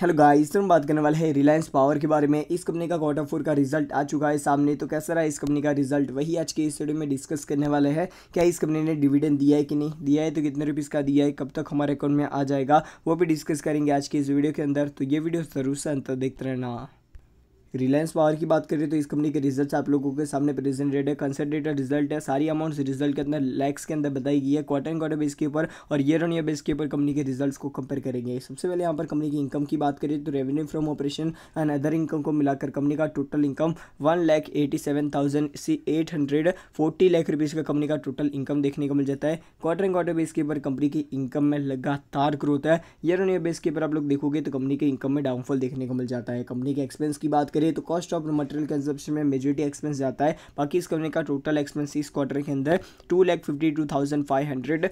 hello guys तो हम बात करने वाले हैं रिलायंस पावर के बारे में इस कंपनी का क्वार्टर फोर का रिजल्ट आ चुका है सामने तो कैसा रहा इस कंपनी का रिजल्ट वही आज के इस वीडियो में डिस्कस करने वाले हैं क्या इस कंपनी ने डिविडेंड दिया है कि नहीं दिया है तो कितने रुपीज़ का दिया है कब तक हमारे अकाउंट में आ जाएगा वो भी डिस्कस करेंगे आज के इस वीडियो के अंदर तो ये वीडियो जरूर से अंतर देखते रहना रिलायंस पावर की बात करें तो इस कंपनी के रिजल्ट्स आप लोगों के सामने प्रेजेंटेड है कंसल्टेटेड रिजल्ट है सारी अमाउंट्स रिजल्ट के अंदर लैक्स के अंदर बताई गई है क्वार्टर एंड क्वार्टर बेस के ऊपर और ईयर ऑन ईयर बेस के ऊपर कंपनी के रिजल्ट्स को कंपेयर करेंगे सबसे पहले यहाँ पर कंपनी की इनकम की बात करें तो revenue from operation and other income को मिलाकर कंपनी का total income one lakh eighty seven thousand सी eight hundred forty lakh rupees का कंपनी का टोटल इनकम देखने को मिल जाता है क्वार्टर एंड क्वार्टर बेस के ऊपर कंपनी की इनकम में लगातार ग्रोथ है ईयर ऑन ईयर बेस के ऊपर आप लोग देखोगे तो कंपनी के इनकम में डाउनफॉल देखने को मिल जाता है कंपनी के एक्सपेंस की बात करें तो कॉस्ट ऑफ मटेरियल कंजप्शन में मेजोरिटी एक्सपेंस जाता है बाकी इस कंपनी का टोटल एक्सपेंस इस क्वार्टर के अंदर two lakh fifty two thousand five hundred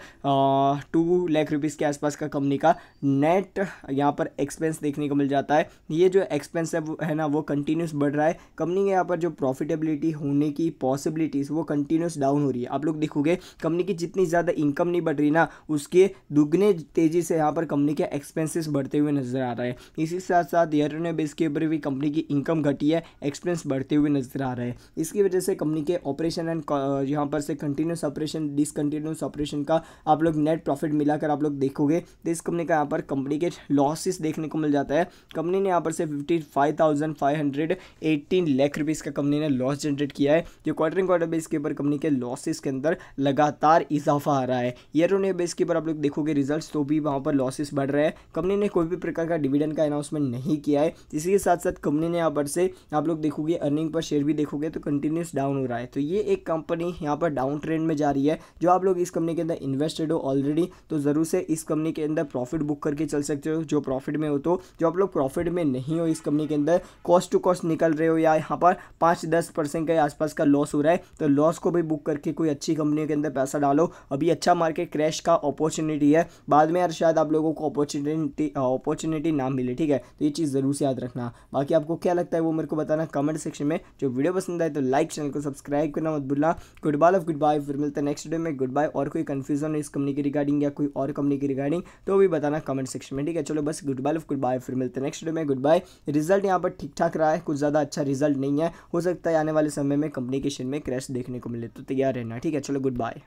two lakh rupees के आसपास का कंपनी का नेट यहाँ पर एक्सपेंस देखने को मिल जाता है ये जो एक्सपेंस है है ना वो कंटिन्यूस बढ़ रहा है कंपनी के यहाँ पर जो प्रॉफिटेबिलिटी होने की पॉसिबिलिटीज़ वो कंटिन्यूस डाउन हो रही है आप लोग देखोगे कंपनी की जितनी ज़्यादा इनकम नहीं बढ़ रही ना उसके दुगने तेज़ी से यहाँ पर कंपनी के एक्सपेंसिस बढ़ते हुए नजर आ रहा है इसी साथ साथ ईयर बेस के ऊपर भी कंपनी की इनकम इनकम घटी है एक्सपेंस बढ़ते हुए नजर आ रहा है इसकी वजह से कंपनी के ऑपरेशन एंड uh, यहाँ पर से कंटिन्यूस ऑपरेशन डिसकंटिन्यूस ऑपरेशन का आप लोग नेट प्रॉफिट मिलाकर आप लोग देखोगे तो इस कंपनी का यहाँ पर कंपनी के लॉसेस देखने को मिल जाता है कंपनी ने यहाँ पर से fifty five thousand five hundred eighteen lakh rupees का कंपनी ने लॉस जनरेट किया है जो क्वार्टर एंड क्वार्टर बेस के ऊपर कंपनी के लॉसेस के अंदर लगातार इजाफा आ रहा है ईयर ऑन ईयर बेस के ऊपर आप लोग देखोगे रिजल्ट तो भी वहाँ पर लॉसेस बढ़ रहे हैं कंपनी ने कोई भी प्रकार का डिविडेंड का अनाउंसमेंट नहीं किया है इसी के साथ साथ कंपनी ने यहाँ पर जब से आप लोग देखोगे अर्निंग पर शेयर भी देखोगे तो कंटिन्यूस डाउन हो रहा है तो ये एक कंपनी यहाँ पर डाउन ट्रेंड में जा रही है जो आप लोग इस कंपनी के अंदर इन्वेस्टेड हो ऑलरेडी तो ज़रूर से इस कंपनी के अंदर प्रॉफिट बुक करके चल सकते हो जो प्रॉफिट में हो तो जो आप लोग प्रॉफिट में नहीं हो इस कंपनी के अंदर कॉस्ट टू कॉस्ट निकल रहे हो या यहाँ पर पाँच दस परसेंट के आसपास का लॉस हो रहा है तो लॉस को भी बुक करके कोई अच्छी कंपनी के अंदर पैसा डालो अभी अच्छा मार्केट क्रैश का अपॉर्चुनिटी है बाद में यार शायद आप लोगों को अपॉर्चुनिटी अपॉर्चुनिटी ना मिले ठीक है तो ये चीज़ ज़रूर से याद रखना बाकी आपको क्या लगता है लगता है वो मेरे को बताना कमेंट सेक्शन में जो वीडियो पसंद आए तो लाइक चैनल को सब्सक्राइब करना मत भूलना good bye of good bye फिर मिलता है नेक्स्ट वीडियो में गुड बाय और कोई कन्फ्यूजन इस कंपनी की रिगार्डिंग या कोई और कंपनी की रिगार्डिंग तो भी बताना कमेंट सेक्शन में ठीक है चलो बस good bye of good bye फिर मिलते नेक्स्ट वीडियो में गुड बाय रिजल्ट यहाँ पर ठीक ठाक रहा है कुछ ज़्यादा अच्छा रिजल्ट नहीं है हो सकता है आने वाले समय में कंपनी के शेयर में क्रैश देखने को मिले तो तैयार रहना ठीक है चलो गुड बाय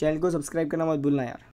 चैनल को सब्सक्राइब करना मत भूलना यार